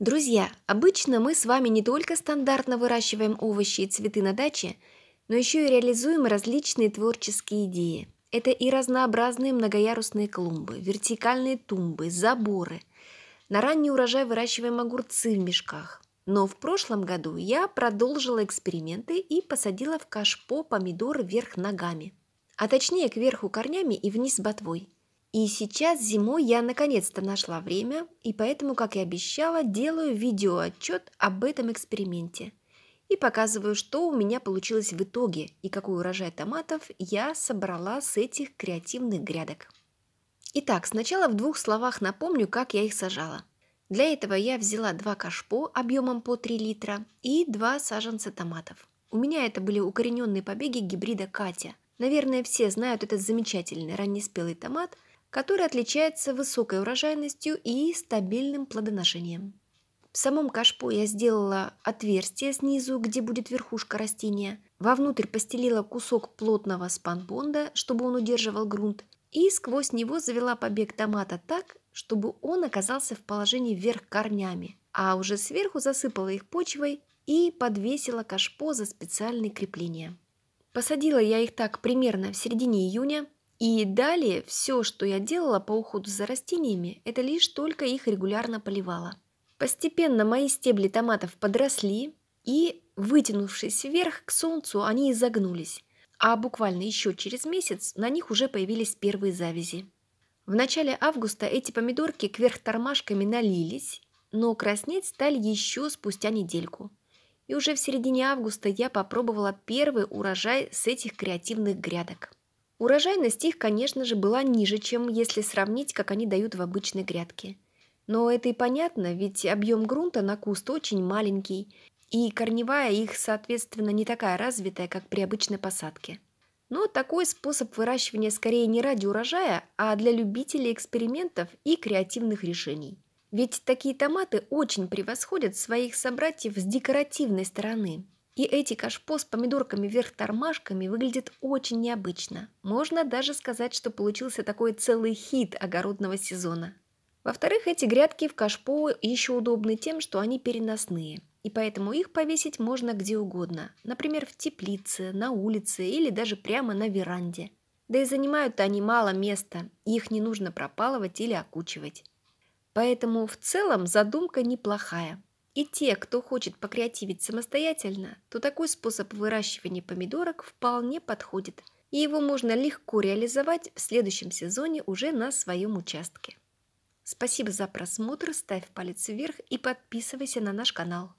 Друзья, обычно мы с вами не только стандартно выращиваем овощи и цветы на даче, но еще и реализуем различные творческие идеи. Это и разнообразные многоярусные клумбы, вертикальные тумбы, заборы. На ранний урожай выращиваем огурцы в мешках. Но в прошлом году я продолжила эксперименты и посадила в кашпо помидор вверх ногами. А точнее кверху корнями и вниз ботвой – и сейчас зимой я наконец-то нашла время, и поэтому, как и обещала, делаю видеоотчет об этом эксперименте. И показываю, что у меня получилось в итоге и какой урожай томатов я собрала с этих креативных грядок. Итак, сначала в двух словах напомню, как я их сажала. Для этого я взяла два кашпо объемом по 3 литра и два саженца томатов. У меня это были укорененные побеги гибрида Катя. Наверное, все знают этот замечательный раннеспелый томат – который отличается высокой урожайностью и стабильным плодоношением. В самом кашпо я сделала отверстие снизу, где будет верхушка растения. Вовнутрь постелила кусок плотного спанбонда, чтобы он удерживал грунт, и сквозь него завела побег томата так, чтобы он оказался в положении вверх корнями, а уже сверху засыпала их почвой и подвесила кашпо за специальные крепления. Посадила я их так примерно в середине июня, и далее все, что я делала по уходу за растениями, это лишь только их регулярно поливала. Постепенно мои стебли томатов подросли, и, вытянувшись вверх к солнцу, они изогнулись, а буквально еще через месяц на них уже появились первые завязи. В начале августа эти помидорки кверх тормашками налились, но краснеть стали еще спустя недельку. И уже в середине августа я попробовала первый урожай с этих креативных грядок. Урожайность их, конечно же, была ниже, чем если сравнить, как они дают в обычной грядке. Но это и понятно, ведь объем грунта на куст очень маленький, и корневая их, соответственно, не такая развитая, как при обычной посадке. Но такой способ выращивания скорее не ради урожая, а для любителей экспериментов и креативных решений. Ведь такие томаты очень превосходят своих собратьев с декоративной стороны, и эти кашпо с помидорками вверх тормашками выглядят очень необычно. Можно даже сказать, что получился такой целый хит огородного сезона. Во-вторых, эти грядки в кашпо еще удобны тем, что они переносные. И поэтому их повесить можно где угодно. Например, в теплице, на улице или даже прямо на веранде. Да и занимают они мало места, их не нужно пропалывать или окучивать. Поэтому в целом задумка неплохая. И те, кто хочет покреативить самостоятельно, то такой способ выращивания помидорок вполне подходит, и его можно легко реализовать в следующем сезоне уже на своем участке. Спасибо за просмотр, ставь палец вверх и подписывайся на наш канал.